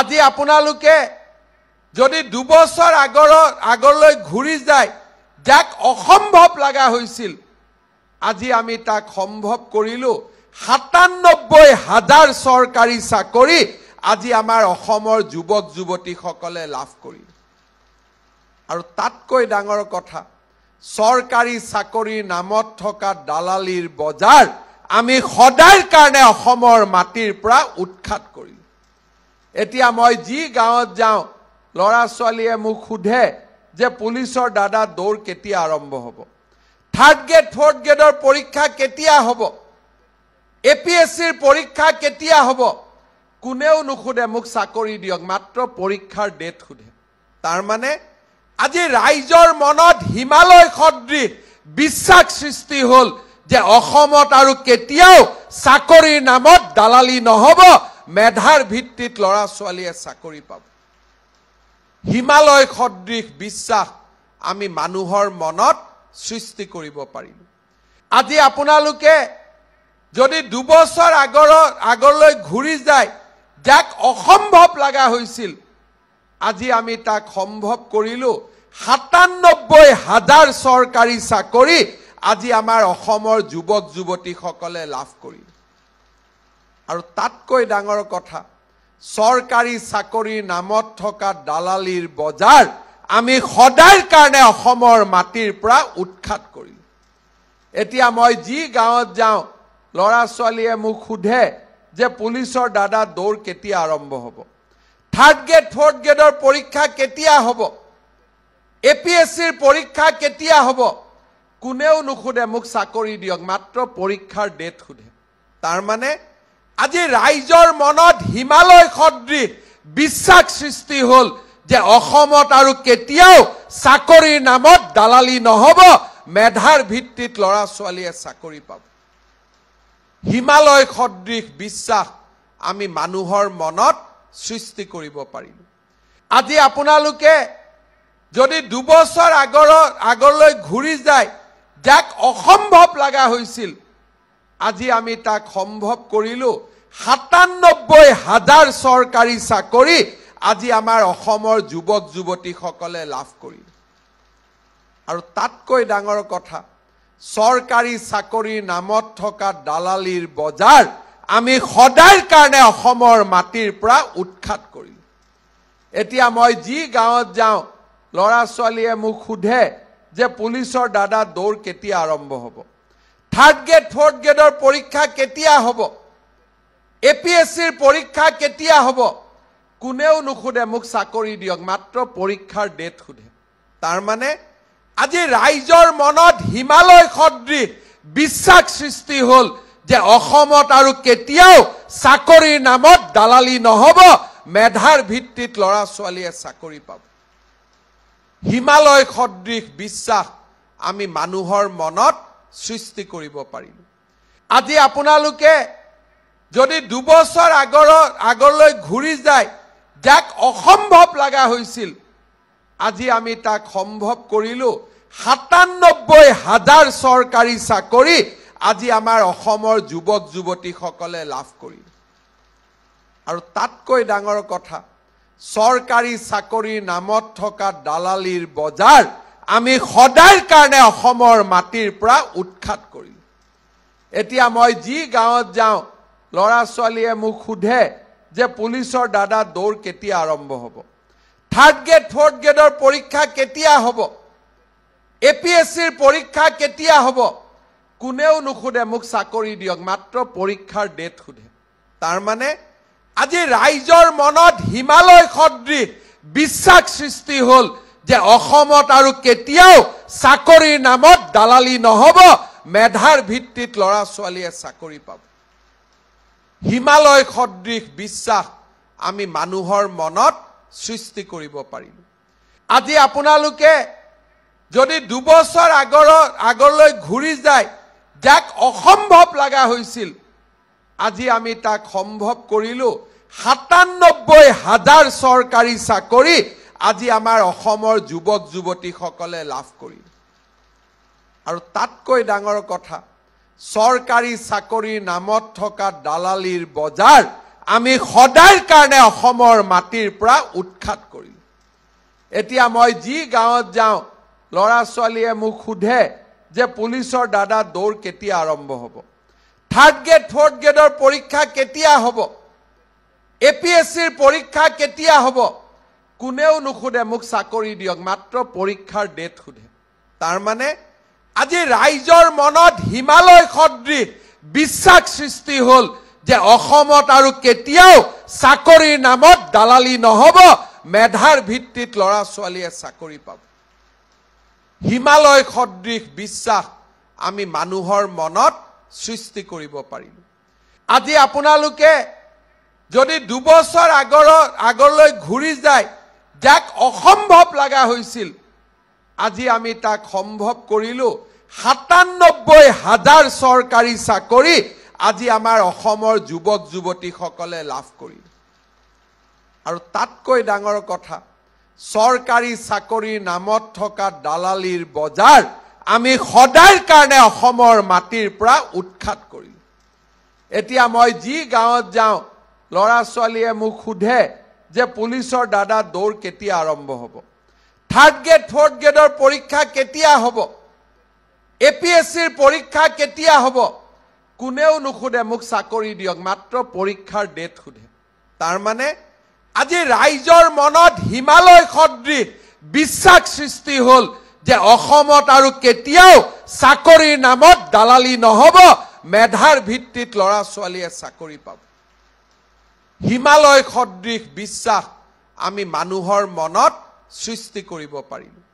আজি আপোনালোকে যদি দুবছৰ আগৰ আগলৈ ঘূৰি যায় যাক অসম্ভৱ লগা হৈছিল আজি আমি তাক সম্ভৱ কৰিলোঁ সাতানব্বৈ হাজাৰ চৰকাৰী চাকৰি আজি আমাৰ অসমৰ যুৱক যুৱতীসকলে লাভ কৰি আৰু তাতকৈ ডাঙৰ কথা চৰকাৰী চাকৰিৰ নামত থকা দালালিৰ বজাৰ আমি সদায় কাৰণে অসমৰ মাটিৰ পৰা উৎখাত কৰিলোঁ এতিয়া মই যি গাঁৱত যাওঁ ল'ৰা ছোৱালীয়ে মোক সোধে যে পুলিচৰ দাদা দৌৰ কেতিয়া আৰম্ভ হ'ব থাৰ্ড গ্ৰেড ফৰ্থ গ্ৰেডৰ পৰীক্ষা কেতিয়া হ'ব এ পি এছ চিৰ পৰীক্ষা কেতিয়া হ'ব কোনেও নুসোধে মোক চাকৰি দিয়ক মাত্ৰ পৰীক্ষাৰ ডেট সোধে তাৰমানে আজি ৰাইজৰ মনত হিমালয় সদৃশ বিশ্বাস সৃষ্টি হ'ল যে অসমত আৰু কেতিয়াও চাকৰিৰ নামত দালালি নহ'ব মেধাৰ ভিত্তিত ল'ৰা ছোৱালীয়ে চাকৰি পাব হিমালয় সদৃশ বিশ্বাস আমি মানুহৰ মনত সৃষ্টি কৰিব পাৰিম আজি আপোনালোকে যদি দুবছৰ আগৰ আগলৈ ঘূৰি যায় যাক অসম্ভৱ লগা হৈছিল আজি আমি তাক সম্ভৱ কৰিলোঁ সাতানব্বৈ হাজাৰ চৰকাৰী চাকৰি আজি আমাৰ অসমৰ যুৱক যুৱতীসকলে লাভ কৰিলে আৰু তাতকৈ ডাঙৰ কথা চৰকাৰী চাকৰিৰ নামত থকা দালালিৰ বজাৰ আমি সদায়ৰ কাৰণে অসমৰ মাটিৰ পৰা উৎখাত কৰিলো এতিয়া মই যি গাঁৱত যাওঁ ল'ৰা ছোৱালীয়ে মোক সোধে যে পুলিচৰ দাদা দৌৰ কেতিয়া আৰম্ভ হ'ব থাৰ্ড গ্ৰেড ফৰ্থ গ্ৰেডৰ পৰীক্ষা কেতিয়া হ'ব এ পি এছ চিৰ পৰীক্ষা কেতিয়া হ'ব কোনেও নুসোধে মোক চাকৰি দিয়ক মাত্ৰ পৰীক্ষাৰ ডেট সোধে তাৰমানে আজি ৰাইজৰ মনত হিমালয় সদৃশ বিশ্বাস সৃষ্টি হ'ল যে অসমত আৰু কেতিয়াও চাকৰিৰ নামত দালালি নহ'ব মেধাৰ ভিত্তিত ল'ৰা ছোৱালীয়ে চাকৰি পাব হিমালয় সদৃশ বিশ্বাস আমি মানুহৰ মনত সৃষ্টি কৰিব পাৰিম আজি আপোনালোকে যদি দুবছৰ আগৰ আগলৈ ঘূৰি যায় যাক অসম্ভৱ লগা হৈছিল আজি আমি তাক সম্ভৱ কৰিলো সাতান্নব্বৈ হাজাৰ চৰকাৰী চাকৰি আজি আমাৰ অসমৰ যুৱক যুৱতীসকলে লাভ কৰিলে আৰু তাতকৈ ডাঙৰ কথা চৰকাৰী চাকৰিৰ নামত থকা দালালিৰ বজাৰ আমি সদায় কাৰণে অসমৰ মাটিৰ পৰা উৎখাত কৰিলোঁ এতিয়া মই যি গাঁৱত যাওঁ ল'ৰা ছোৱালীয়ে মোক সোধে যে পুলিচৰ দাদা দৌৰ কেতিয়া আৰম্ভ হ'ব থাৰ্ড গ্ৰেড ফৰ্থ গ্ৰেডৰ পৰীক্ষা কেতিয়া হ'ব এ পি এছ চিৰ পৰীক্ষা কেতিয়া হ'ব কোনেও নুসুধে মোক চাকৰি দিয়ক মাত্ৰ পৰীক্ষাৰ ডেট সোধে তাৰমানে আজি ৰাইজৰ মনত হিমালয় সদৃশ বিশ্বাস সৃষ্টি হ'ল যে অসমত আৰু কেতিয়াও চাকৰিৰ নামত দালালি নহ'ব মেধাৰ ভিত্তিত ল'ৰা ছোৱালীয়ে চাকৰি পাব হিমালয় সদৃশ বিশ্বাস আমি মানুহৰ মনত সৃষ্টি কৰিব পাৰিম আজি আপোনালোকে যদি দুবছৰ আগৰ আগলৈ ঘূৰি যায় যাক অসম্ভৱ লগা হৈছিল আজি আমি তাক সম্ভৱ কৰিলোঁ সাতানব্বৈ হাজাৰ চৰকাৰী চাকৰি আজি আমাৰ অসমৰ যুৱক যুৱতীসকলে লাভ কৰি আৰু তাতকৈ ডাঙৰ কথা চৰকাৰী চাকৰিৰ নামত থকা দালালিৰ বজাৰ আমি সদায় কাৰণে অসমৰ মাটিৰ পৰা উৎখাত কৰিলোঁ এতিয়া মই যি গাঁৱত যাওঁ ল'ৰা ছোৱালীয়ে মোক সোধে যে পুলিচৰ দাদা দৌৰ কেতিয়া আৰম্ভ হ'ব থাৰ্ড গ্ৰেড ফৰ্থ গ্ৰেডৰ পৰীক্ষা কেতিয়া হ'ব এ পি এছ চিৰ পৰীক্ষা কেতিয়া হ'ব কোনেও নুসোধে মোক চাকৰি দিয়ক মাত্ৰ পৰীক্ষাৰ ডেট সোধে তাৰমানে আজি ৰাইজৰ মনত হিমালয় সদৃশ বিশ্বাস সৃষ্টি হ'ল যে অসমত আৰু কেতিয়াও চাকৰিৰ নামত দালালি নহ'ব মেধাৰ ভিত্তিত ল'ৰা ছোৱালীয়ে চাকৰি পাব হিমালয় সদৃশ বিশ্বাস আমি মানুহৰ মনত সৃষ্টি কৰিব পাৰিম আজি আপোনালোকে যদি দুবছৰ আগৰ আগলৈ ঘূৰি যায় যাক অসম্ভৱ লগা হৈছিল আজি আমি তাক সম্ভৱ কৰিলোঁ সাতান্নব্বৈ হাজাৰ চৰকাৰী চাকৰি আজি আমাৰ অসমৰ যুৱক যুৱতীসকলে লাভ কৰি আৰু তাতকৈ ডাঙৰ কথা চৰকাৰী চাকৰিৰ নামত থকা দালালিৰ বজাৰ আমি সদায় কাৰণে অসমৰ মাটিৰ পৰা উৎখাত কৰিলোঁ এতিয়া মই যি গাঁৱত যাওঁ ল'ৰা ছোৱালীয়ে মোক সোধে যে পুলিচৰ দাদা দৌৰ কেতিয়া আৰম্ভ হ'ব থাৰ্ড গ্ৰেড ফ'ৰ্থ গ্ৰেডৰ পৰীক্ষা কেতিয়া হ'ব এ পি এছ চিৰ পৰীক্ষা কেতিয়া হ'ব কোনেও নুসুধে মোক চাকৰি দিয়ক মাত্ৰ পৰীক্ষাৰ ডেট সোধে তাৰমানে আজি ৰাইজৰ মনত হিমালয় সদৃশ বিশ্বাস সৃষ্টি হ'ল যে অসমত আৰু কেতিয়াও চাকৰিৰ নামত দালালি নহ'ব মেধাৰ ভিত্তিত ল'ৰা ছোৱালীয়ে চাকৰি পাব হিমালয় সদৃশ বিশ্বাস আমি মানুহৰ মনত সৃষ্টি কৰিব পাৰিম আজি আপোনালোকে যদি দুবছৰ আগৰ আগলৈ ঘূৰি যায় যাক অসম্ভৱ লগা হৈছিল আজি আমি তাক সম্ভৱ কৰিলো সাতানব্বৈ হাজাৰ চৰকাৰী চাকৰি আজি আমাৰ অসমৰ যুৱক যুৱতীসকলে লাভ কৰিল আৰু তাতকৈ ডাঙৰ কথা চৰকাৰী চাকৰিৰ নামত থকা দালালিৰ বজাৰ আমি সদায় কাৰণে অসমৰ মাটিৰ পৰা উৎখাত কৰিলোঁ এতিয়া মই যি গাঁৱত যাওঁ ল'ৰা ছোৱালীয়ে মোক সোধে যে পুলিচৰ দাদা দৌৰ কেতিয়া আৰম্ভ হ'ব থাৰ্ড গ্ৰেড ফৰ্থ গ্ৰেডৰ পৰীক্ষা কেতিয়া হ'ব এ পি এছ চিৰ পৰীক্ষা কেতিয়া হ'ব কোনেও নুসুধে মোক চাকৰি দিয়ক মাত্ৰ পৰীক্ষাৰ ডেট সোধে তাৰমানে আজি ৰাইজৰ মনত হিমালয় সদৃশ বিশ্বাস সৃষ্টি হ'ল যে অসমত আৰু কেতিয়াও চাকৰিৰ নামত দালালি নহ'ব মেধাৰ ভিত্তিত ল'ৰা ছোৱালীয়ে চাকৰি পাব হিমালয় সদৃশ বিশ্বাস আমি মানুহৰ মনত সৃষ্টি কৰিব পাৰিলোঁ